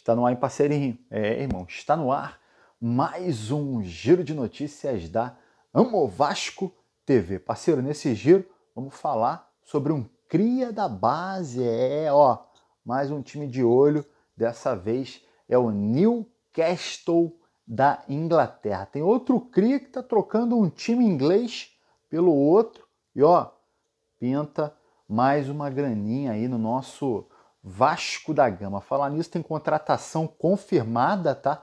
Está no ar, parceirinho. É, irmão, está no ar mais um giro de notícias da Amo Vasco TV. Parceiro, nesse giro vamos falar sobre um cria da base. É, ó, mais um time de olho. Dessa vez é o Newcastle da Inglaterra. Tem outro cria que está trocando um time inglês pelo outro. E ó, pinta mais uma graninha aí no nosso Vasco da Gama. Falar nisso, tem contratação confirmada, tá?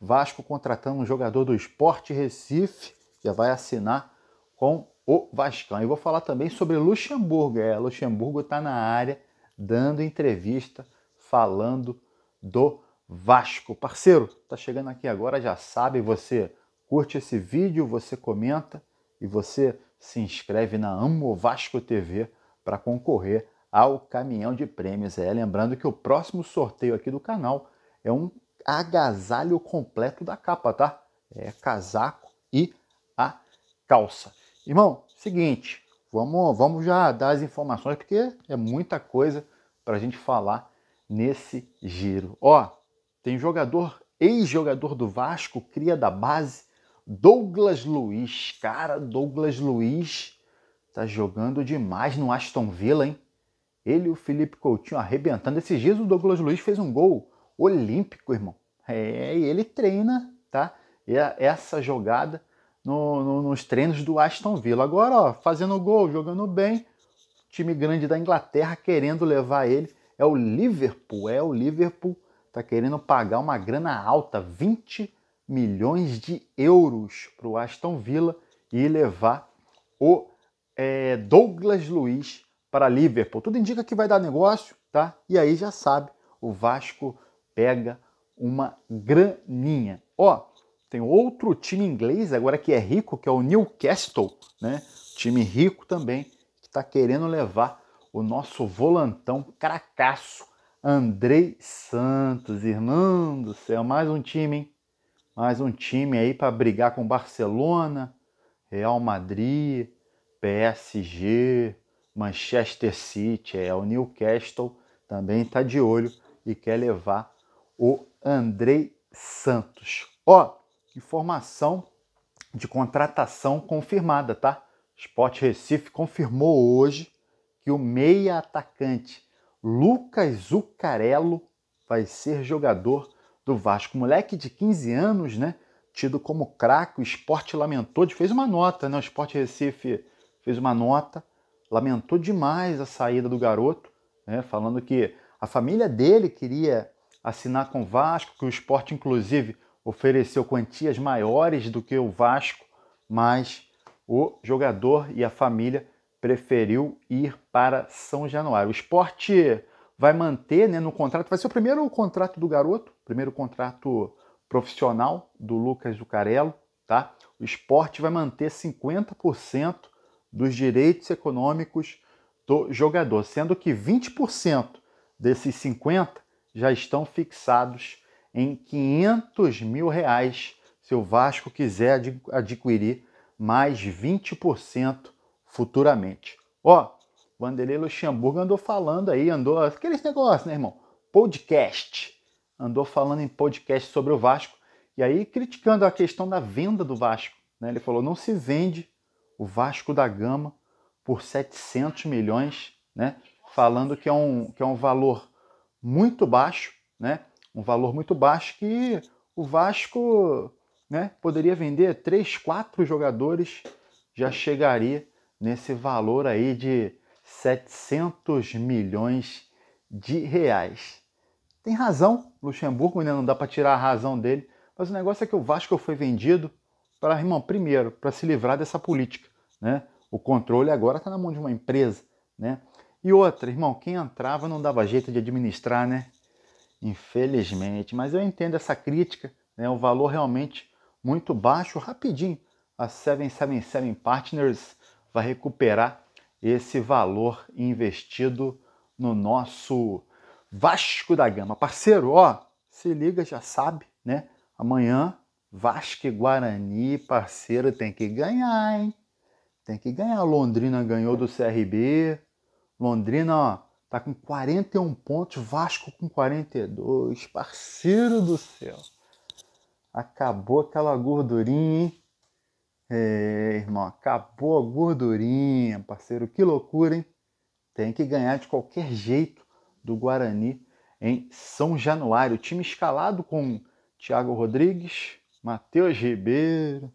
Vasco contratando um jogador do Esporte Recife, já vai assinar com o Vascão. E vou falar também sobre Luxemburgo. É, Luxemburgo está na área dando entrevista, falando do Vasco. Parceiro, tá chegando aqui agora, já sabe, você curte esse vídeo, você comenta e você se inscreve na Amo Vasco TV para concorrer ao caminhão de prêmios. É, lembrando que o próximo sorteio aqui do canal é um agasalho completo da capa, tá? É casaco e a calça. Irmão, seguinte, vamos, vamos já dar as informações porque é muita coisa para a gente falar nesse giro. Ó, tem jogador, ex-jogador do Vasco, cria da base, Douglas Luiz. Cara, Douglas Luiz tá jogando demais no Aston Villa, hein? Ele e o Felipe Coutinho arrebentando. Esses dias o Douglas Luiz fez um gol olímpico, irmão. É, e ele treina, tá? E é essa jogada no, no, nos treinos do Aston Villa. Agora, ó, fazendo gol, jogando bem, time grande da Inglaterra querendo levar ele. É o Liverpool, é o Liverpool, tá querendo pagar uma grana alta, 20 milhões de euros para o Aston Villa e levar o é, Douglas Luiz para Liverpool. Tudo indica que vai dar negócio, tá? E aí já sabe, o Vasco pega uma graninha. Ó, tem outro time inglês agora que é rico, que é o Newcastle, né? Time rico também, que está querendo levar o nosso volantão cracaço, Andrei Santos. Irmão do céu, mais um time, hein? Mais um time aí para brigar com Barcelona, Real Madrid, PSG, Manchester City, é o Newcastle também está de olho e quer levar o Andrei Santos. Ó, informação de contratação confirmada, tá? Sport Recife confirmou hoje que o meia atacante Lucas Zucarello vai ser jogador do Vasco. Moleque de 15 anos, né? Tido como craque, o esporte lamentou, fez uma nota, né? O Sport Recife fez uma nota lamentou demais a saída do garoto, né, falando que a família dele queria assinar com o Vasco, que o esporte, inclusive, ofereceu quantias maiores do que o Vasco, mas o jogador e a família preferiu ir para São Januário. O esporte vai manter né, no contrato, vai ser o primeiro contrato do garoto, primeiro contrato profissional do Lucas Zucarello, tá? O esporte vai manter 50% dos direitos econômicos do jogador, sendo que 20% desses 50 já estão fixados em 500 mil reais se o Vasco quiser adquirir mais 20% futuramente. Ó, Vanderlei Luxemburgo andou falando aí, andou aqueles negócios, né, irmão? Podcast. Andou falando em podcast sobre o Vasco e aí criticando a questão da venda do Vasco. Né? Ele falou: não se vende o Vasco da Gama por 700 milhões, né? falando que é, um, que é um valor muito baixo, né? um valor muito baixo que o Vasco né, poderia vender 3, 4 jogadores, já chegaria nesse valor aí de 700 milhões de reais. Tem razão, Luxemburgo, né? não dá para tirar a razão dele, mas o negócio é que o Vasco foi vendido, para, irmão, primeiro, para se livrar dessa política, né? O controle agora está na mão de uma empresa, né? E outra, irmão, quem entrava não dava jeito de administrar, né? Infelizmente, mas eu entendo essa crítica, né? O valor realmente muito baixo, rapidinho a 777 Partners vai recuperar esse valor investido no nosso Vasco da Gama. Parceiro, ó, se liga, já sabe, né? Amanhã Vasco e Guarani, parceiro, tem que ganhar, hein? Tem que ganhar. Londrina ganhou do CRB. Londrina, ó, tá com 41 pontos, Vasco com 42. Parceiro do céu. Acabou aquela gordurinha, hein? É, irmão, acabou a gordurinha, parceiro. Que loucura, hein? Tem que ganhar de qualquer jeito do Guarani em São Januário. Time escalado com Thiago Rodrigues, Matheus Ribeiro.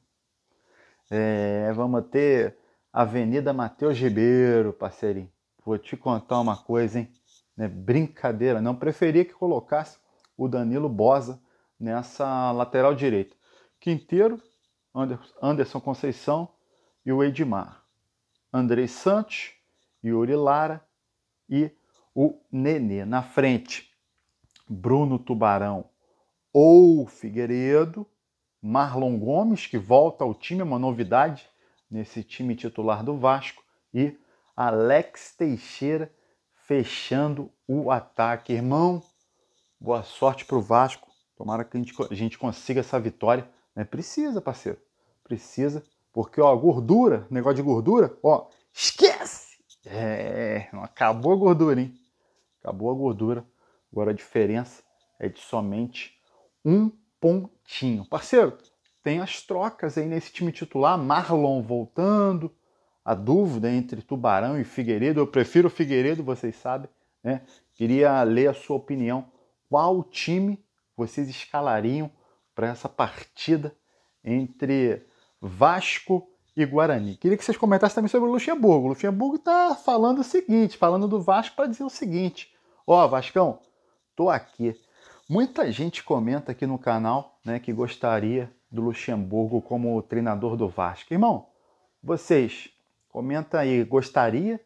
É, vamos ter Avenida Matheus Ribeiro, parceirinho. Vou te contar uma coisa, hein? É brincadeira, não preferia que colocasse o Danilo Bosa nessa lateral direita. Quinteiro, Anderson Conceição e o Edmar. Andrei Santos, Yuri Lara e o Nenê. Na frente, Bruno Tubarão ou Figueiredo Marlon Gomes, que volta ao time, é uma novidade nesse time titular do Vasco, e Alex Teixeira fechando o ataque. Irmão, boa sorte para o Vasco. Tomara que a gente, a gente consiga essa vitória. Né? Precisa, parceiro. Precisa. Porque, ó, gordura, negócio de gordura, ó, esquece! É, acabou a gordura, hein? Acabou a gordura. Agora a diferença é de somente um pontinho. Parceiro, tem as trocas aí nesse time titular, Marlon voltando, a dúvida entre Tubarão e Figueiredo, eu prefiro o Figueiredo, vocês sabem, né? Queria ler a sua opinião, qual time vocês escalariam para essa partida entre Vasco e Guarani. Queria que vocês comentassem também sobre o Luxemburgo. O Luxemburgo está falando o seguinte, falando do Vasco para dizer o seguinte: ó, oh, Vascão, tô aqui, Muita gente comenta aqui no canal né, que gostaria do Luxemburgo como treinador do Vasco. Irmão, vocês comenta aí, gostaria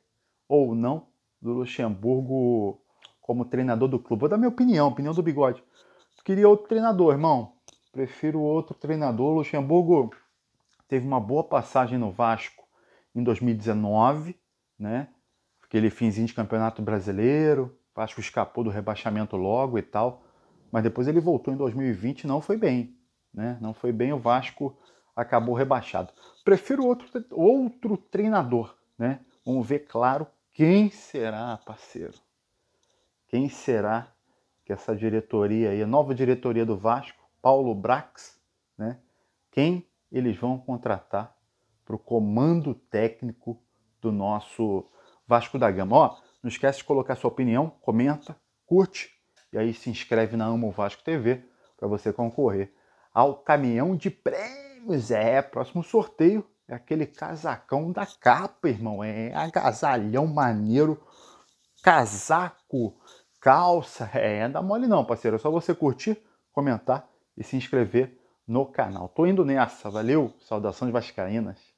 ou não do Luxemburgo como treinador do clube? Vou dar minha opinião, opinião do bigode. Queria outro treinador, irmão. Prefiro outro treinador. Luxemburgo teve uma boa passagem no Vasco em 2019, né? Aquele finzinho de campeonato brasileiro. O Vasco escapou do rebaixamento logo e tal mas depois ele voltou em 2020 e não foi bem. Né? Não foi bem, o Vasco acabou rebaixado. Prefiro outro, outro treinador. Né? Vamos ver, claro, quem será, parceiro. Quem será que essa diretoria aí, a nova diretoria do Vasco, Paulo Brax, né? quem eles vão contratar para o comando técnico do nosso Vasco da Gama. Ó, não esquece de colocar sua opinião, comenta, curte, e aí se inscreve na Amo Vasco TV para você concorrer ao caminhão de prêmios. É, próximo sorteio é aquele casacão da capa, irmão. É agasalhão maneiro, casaco, calça. É, anda mole não, parceiro. É só você curtir, comentar e se inscrever no canal. Tô indo nessa, valeu? Saudações vascaínas.